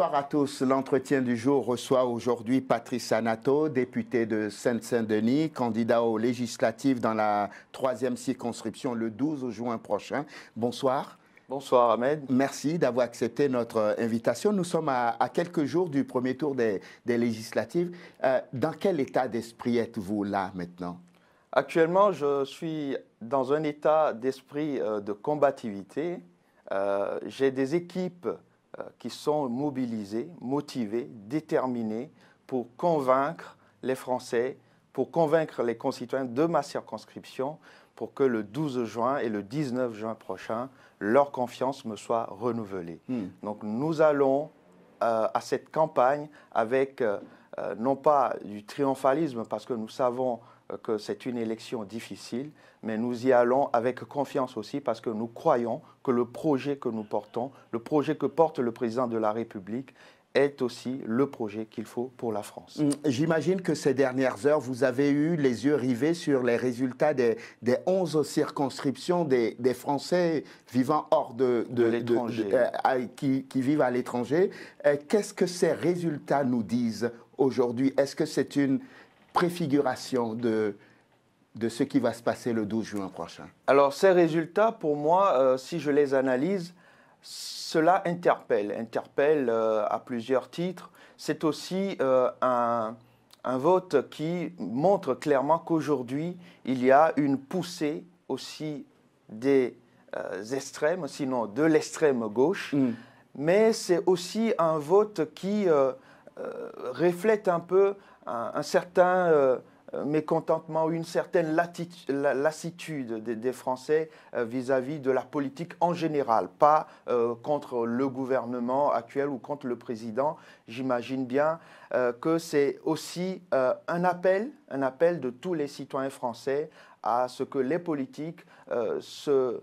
Bonsoir à tous. L'entretien du jour reçoit aujourd'hui Patrice Anato, député de Seine-Saint-Denis, candidat aux législatives dans la troisième circonscription le 12 juin prochain. Bonsoir. Bonsoir Ahmed. Merci d'avoir accepté notre invitation. Nous sommes à, quelques jours du premier tour des, législatives. Euh, dans quel état d'esprit êtes-vous là maintenant Actuellement, je suis dans un état d'esprit euh, de combativité. Euh, j'ai des équipes euh, qui sont mobilisés, motivés, déterminés pour convaincre les Français, pour convaincre les concitoyens de ma circonscription pour que le 12 juin et le 19 juin prochain, leur confiance me soit renouvelée. Hmm. Donc nous allons euh, à cette campagne avec... Euh, euh, non pas du triomphalisme, parce que nous savons euh, que c'est une élection difficile, mais nous y allons avec confiance aussi parce que nous croyons que le projet que nous portons, le projet que porte le président de la République, est aussi le projet qu'il faut pour la France. Hum, j'imagine que ces dernières heures, vous avez eu les yeux rivés sur les résultats des, 11 circonscriptions des, Français vivant hors de, l'étranger, euh, qui, vivent à l'étranger. Qu'est-ce que ces résultats nous disent aujourd'hui, est-ce que c'est une préfiguration de, de ce qui va se passer le 12 juin prochain Alors ces résultats, pour moi, euh, si je les analyse, cela interpelle, interpelle euh, à plusieurs titres. C'est aussi euh, un, un, vote qui montre clairement qu'aujourd'hui, il y a une poussée aussi des extrêmes, sinon de l'extrême gauche. Mm. Mais c'est aussi un vote qui euh, reflète un peu un, certain euh, mécontentement une certaine lassitude des, Français euh, vis-à-vis de la politique en général, pas contre le gouvernement actuel ou contre le président. J'imagine bien que c'est aussi un appel, un appel de tous les citoyens français à ce que les politiques se,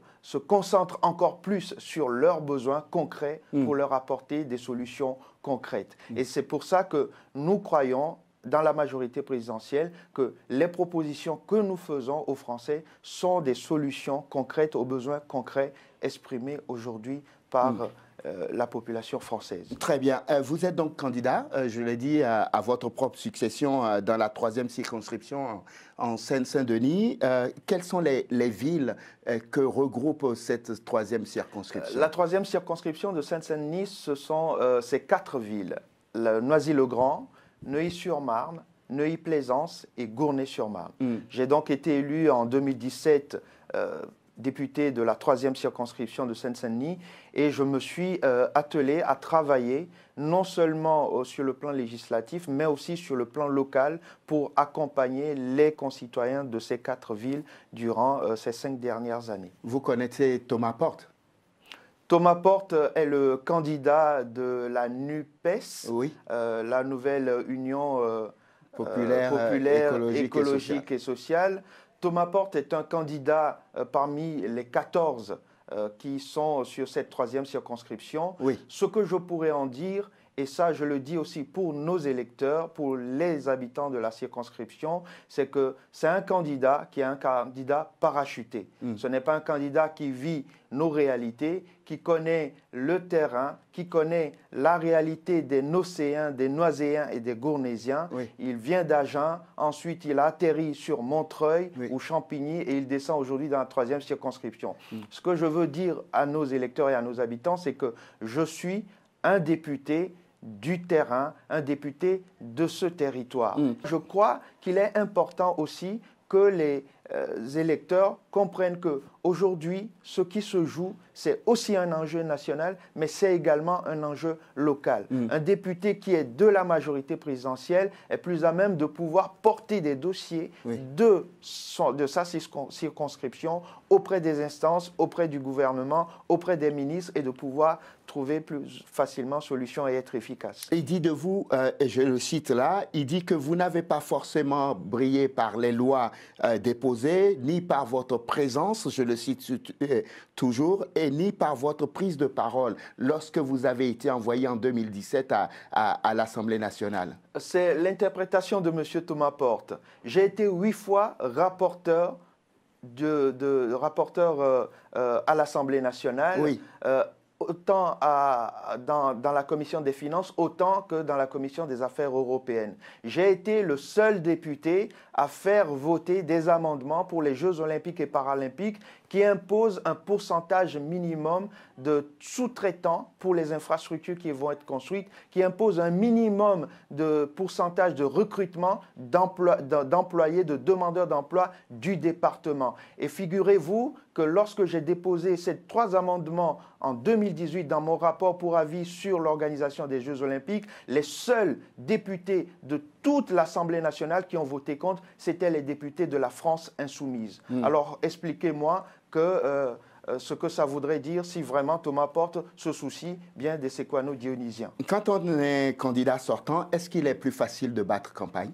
concentrent encore plus sur leurs besoins concrets mm. pour leur apporter des solutions Mm. Et c'est pour ça que nous croyons dans la majorité présidentielle que les propositions que nous faisons aux Français sont des solutions concrètes aux besoins concrets exprimés aujourd'hui par... Mm. Euh, la population française. Très bien. Euh, vous êtes donc candidat, euh, je l'ai dit, à votre propre succession dans la troisième circonscription en, Seine-Saint-Denis. quelles sont les, villes que regroupe cette troisième circonscription La troisième circonscription de Seine-Saint-Denis, ce sont ces quatre villes. Noisy-le-Grand, Neuilly-sur-Marne, Neuilly-Plaisance et Gournay-sur-Marne. Hmm. J'ai donc été élu en 2017 député de la troisième circonscription de Seine-Saint-Denis et je me suis euh, attelé à travailler non seulement euh, sur le plan législatif, mais aussi sur le plan local pour accompagner les concitoyens de ces quatre villes durant euh, ces cinq dernières années. Vous connaissez Thomas Porte Thomas Porte est le candidat de la NUPES, la nouvelle union populaire, écologique, Et sociale. Thomas Porte est un candidat euh, parmi les 14 euh, qui sont sur cette troisième circonscription. Oui. Ce que je pourrais en dire, et ça je le dis aussi pour nos électeurs, pour les habitants de la circonscription, c'est que c'est un candidat qui est un candidat parachuté. Hmm. Ce n'est pas un candidat qui vit nos réalités, qui connaît le terrain, qui connaît la réalité des Nocéens, des Noiséens et des Gournésiens. Il vient d'Agen, ensuite il atterrit sur Montreuil ou Champigny et il descend aujourd'hui dans la troisième circonscription. Hmm. Ce que je veux dire à nos électeurs et à nos habitants, c'est que je suis un député du terrain, un député de ce territoire. Mm. Je crois qu'il est important aussi que les, euh, électeurs comprennent que aujourd'hui, ce qui se joue, c'est aussi un enjeu national, mais c'est également un enjeu local. Mm. Un député qui est de la majorité présidentielle est plus à même de pouvoir porter des dossiers de, son, de sa circonscription auprès des instances, auprès du gouvernement, auprès des ministres et de pouvoir trouver plus facilement solution et être efficace. Il dit de vous, euh, et je le cite là, il dit que vous n'avez pas forcément brillé par les lois euh, déposées ni par votre présence, je le cite euh, toujours, et ni par votre prise de parole lorsque vous avez été envoyé en 2017 à, l'Assemblée nationale C'est l'interprétation de M. Thomas Porte. J'ai été huit fois rapporteur, de, rapporteur euh, euh, à l'Assemblée nationale. Oui autant dans, dans, la commission des finances, autant que dans la commission des affaires européennes. J'ai été le seul député à faire voter des amendements pour les Jeux olympiques et paralympiques qui impose un pourcentage minimum de sous-traitants pour les infrastructures qui vont être construites, qui impose un minimum de pourcentage de recrutement d'employés, de demandeurs d'emploi du département. Et figurez-vous que lorsque j'ai déposé ces trois amendements en 2018 dans mon rapport pour avis sur l'organisation des Jeux olympiques, les seuls députés de toute l'Assemblée nationale qui ont voté contre, c'étaient les députés de la France insoumise. Hmm. Alors expliquez-moi que euh, euh, ce que ça voudrait dire si vraiment Thomas porte ce souci bien des séquano dionysiens. Quand on est candidat sortant, est-ce qu'il est plus facile de battre campagne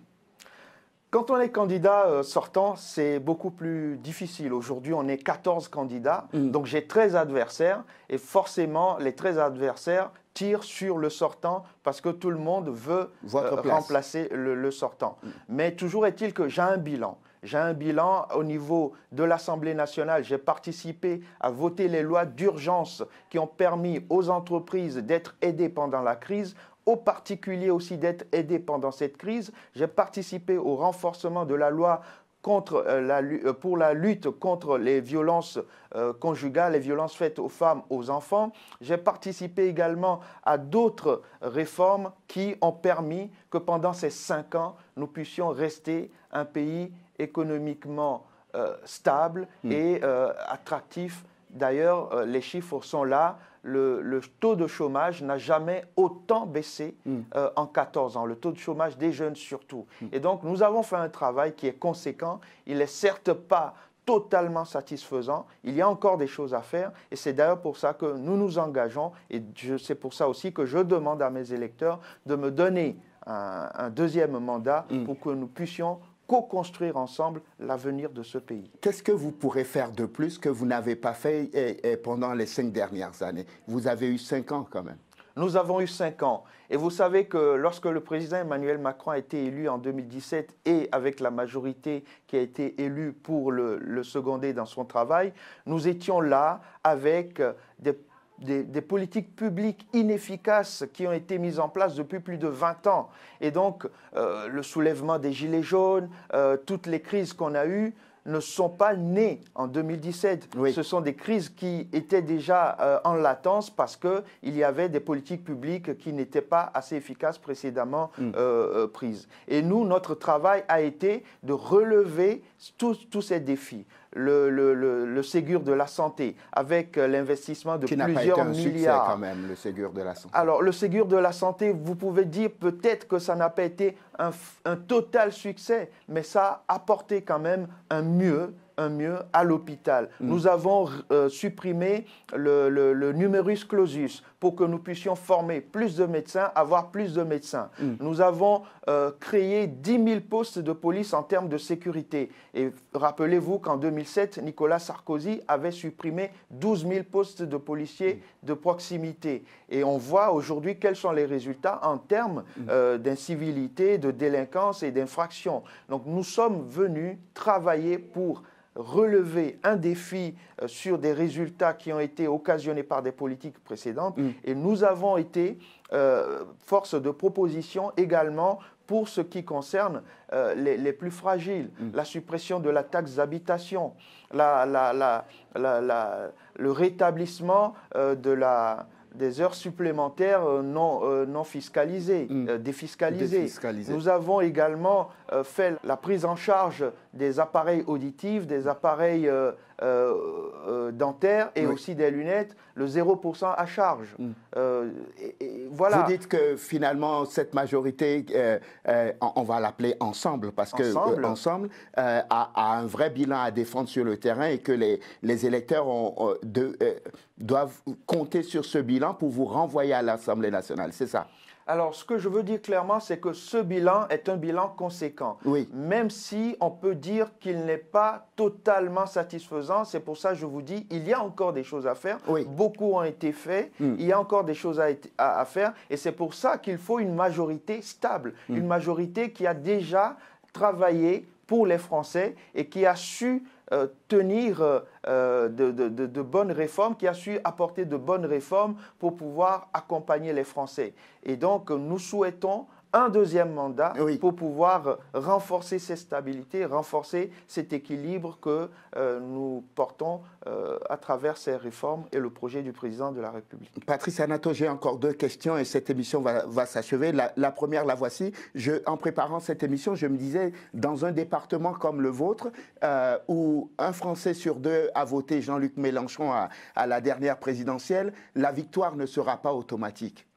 quand on est candidat euh, sortant, c'est beaucoup plus difficile. Aujourd'hui, on est 14 candidats, mm. donc j'ai 13 adversaires, et forcément, les 13 adversaires tirent sur le sortant parce que tout le monde veut remplacer le, sortant. Mm. Mais toujours est-il que j'ai un bilan. J'ai un bilan au niveau de l'Assemblée nationale. J'ai participé à voter les lois d'urgence qui ont permis aux entreprises d'être aidées pendant la crise aux particuliers aussi d'être aidés pendant cette crise. J'ai participé au renforcement de la loi euh, euh, pour la lutte contre les violences euh, conjugales, les violences faites aux femmes, aux enfants. J'ai participé également à d'autres réformes qui ont permis que pendant ces cinq ans, nous puissions rester un pays économiquement euh, stable mm. et euh, attractif. D'ailleurs, euh, les chiffres sont là. Le, taux de chômage n'a jamais autant baissé mm. en 14 ans, le taux de chômage des jeunes surtout. Mm. Et donc, nous avons fait un travail qui est conséquent. Il n'est certes pas totalement satisfaisant. Il y a encore des choses à faire et c'est d'ailleurs pour ça que nous nous engageons et c'est pour ça aussi que je demande à mes électeurs de me donner un, deuxième mandat pour que nous puissions co-construire ensemble l'avenir de ce pays. Qu'est-ce que vous pourrez faire de plus que vous n'avez pas fait pendant les cinq dernières années Vous avez eu cinq ans quand même. Nous avons eu cinq ans. Et vous savez que lorsque le président Emmanuel Macron a été élu en 2017 et avec la majorité qui a été élue pour le, le seconder dans son travail, nous étions là avec des des, politiques publiques inefficaces qui ont été mises en place depuis plus de 20 ans. Et donc, euh, le soulèvement des Gilets jaunes, euh, toutes les crises qu'on a eues, ne sont pas nées en 2017. Ce sont des crises qui étaient déjà euh, en latence parce qu'il y avait des politiques publiques qui n'étaient pas assez efficaces précédemment hmm. prises. Et nous, notre travail a été de relever tous ces défis le, le, le, le, Ségur de la santé, avec euh, l'investissement de Qui plusieurs pas été un milliards. quand même, le Ségur de la santé. Alors, le Ségur de la santé, vous pouvez dire peut-être que ça n'a pas été un, un total succès, mais ça a apporté quand même un mieux un mieux à l'hôpital. Mm. Nous avons euh, supprimé le, numerus clausus pour que nous puissions former plus de médecins, avoir plus de médecins. Mm. Nous avons euh, créé 10 000 postes de police en termes de sécurité. Et rappelez-vous qu'en 2007, Nicolas Sarkozy avait supprimé 12 000 postes de policiers mm. de proximité. Et on voit aujourd'hui quels sont les résultats en termes euh, d'incivilité, de délinquance et d'infraction. Donc nous sommes venus travailler pour relever un défi euh, sur des résultats qui ont été occasionnés par des politiques précédentes. Mm. Et nous avons été euh, force de proposition également pour ce qui concerne euh, les, plus fragiles, mm. la suppression de la taxe d'habitation, la, le rétablissement de la des heures supplémentaires euh, non, euh, non fiscalisées, mm. euh, défiscalisées. Nous avons également fait la prise en charge des appareils auditifs, des appareils euh, euh, dentaire dentaires et aussi des lunettes, le 0% à charge. Mm. Euh, voilà. Vous dites que finalement, cette majorité, on va l'appeler ensemble, parce que ensemble a, un vrai bilan à défendre sur le terrain et que les, électeurs doivent compter sur ce bilan pour vous renvoyer à l'Assemblée nationale. C'est ça alors, ce que je veux dire clairement, c'est que ce bilan est un bilan conséquent. Même si on peut dire qu'il n'est pas totalement satisfaisant, c'est pour ça que je vous dis, il y a encore des choses à faire. Beaucoup ont été faits, hmm. il y a encore des choses à, faire, et c'est pour ça qu'il faut une majorité stable, hmm. une majorité qui a déjà travaillé pour les Français et qui a su euh, tenir euh, euh, de, bonnes réformes, qui a su apporter de bonnes réformes pour pouvoir accompagner les Français. Et donc, nous souhaitons un deuxième mandat pour pouvoir renforcer cette stabilité, renforcer cet équilibre que euh, nous portons euh, à travers ces réformes et le projet du président de la République. Patrice Anato, j'ai encore deux questions et cette émission va, s'achever. La, première, la voici. en préparant cette émission, je me disais, dans un département comme le vôtre, euh, où un Français sur deux a voté Jean-Luc Mélenchon à la dernière présidentielle, la victoire ne sera pas automatique.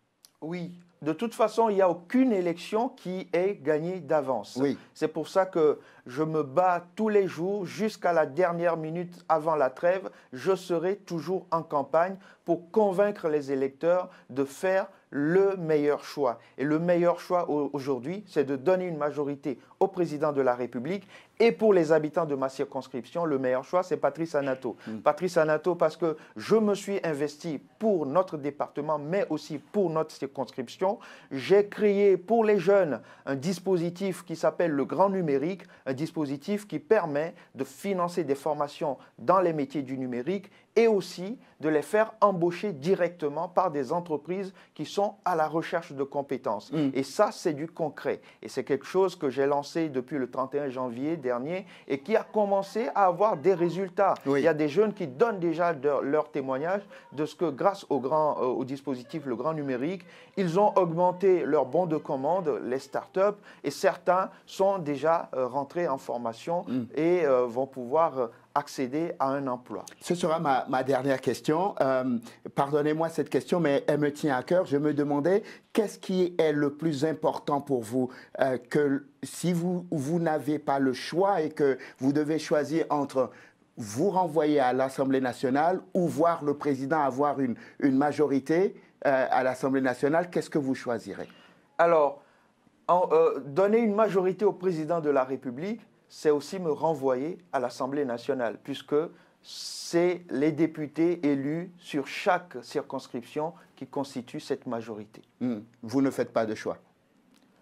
Oui, de toute façon, il n'y a aucune élection qui est gagnée d'avance. Oui. C'est pour ça que je me bats tous les jours jusqu'à la dernière minute avant la trêve. Je serai toujours en campagne pour convaincre les électeurs de faire le meilleur choix. Et le meilleur choix aujourd'hui, c'est de donner une majorité au président de la République. Et pour les habitants de ma circonscription, le meilleur choix, c'est Patrice Anato. Mm. Patrice Anato, parce que je me suis investi pour notre département, mais aussi pour notre circonscription. J'ai créé pour les jeunes un dispositif qui s'appelle le Grand Numérique, un dispositif qui permet de financer des formations dans les métiers du numérique et aussi de les faire embaucher directement par des entreprises qui sont à la recherche de compétences. Mm. Et ça, c'est du concret. Et c'est quelque chose que j'ai lancé depuis le 31 janvier dernier et qui a commencé à avoir des résultats. Il y a des jeunes qui donnent déjà leur témoignage de ce que grâce euh, au, dispositif Le Grand Numérique, ils ont augmenté leur bon de commande, les startups, et certains sont déjà euh, rentrés en formation mm. et euh, vont pouvoir accéder à un emploi. Ce sera ma, dernière question. Euh, pardonnez-moi cette question, mais elle me tient à cœur. Je me demandais, qu'est-ce qui est le plus important pour vous euh, que si vous, n'avez pas le choix et que vous devez choisir entre vous renvoyer à l'Assemblée nationale ou voir le président avoir une, majorité euh, à l'Assemblée nationale, qu'est-ce que vous choisirez Alors, donner une majorité au président de la République, c'est aussi me renvoyer à l'Assemblée nationale, puisque c'est les députés élus sur chaque circonscription qui constituent cette majorité. Hmm. Vous ne faites pas de choix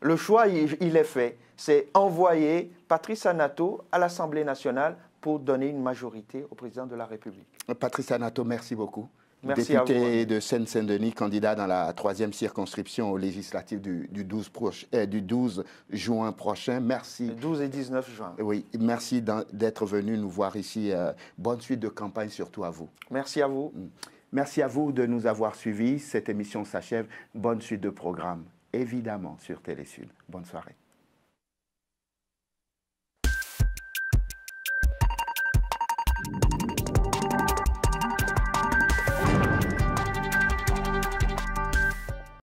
Le choix, il, il est fait. C'est envoyer Patrice Anato à l'Assemblée nationale pour donner une majorité au président de la République. Patrice Anato, merci beaucoup. Merci député de Seine-Saint-Denis, candidat dans la troisième circonscription aux législatives du, 12 euh, juin prochain. Merci. 12 et 19 juin. Oui, merci d'être venu nous voir ici. Euh, bonne suite de campagne, surtout à vous. Merci à vous. Mm. Merci à vous de nous avoir suivis. Cette émission s'achève. Bonne suite de programme, évidemment, sur Télésud. Bonne soirée.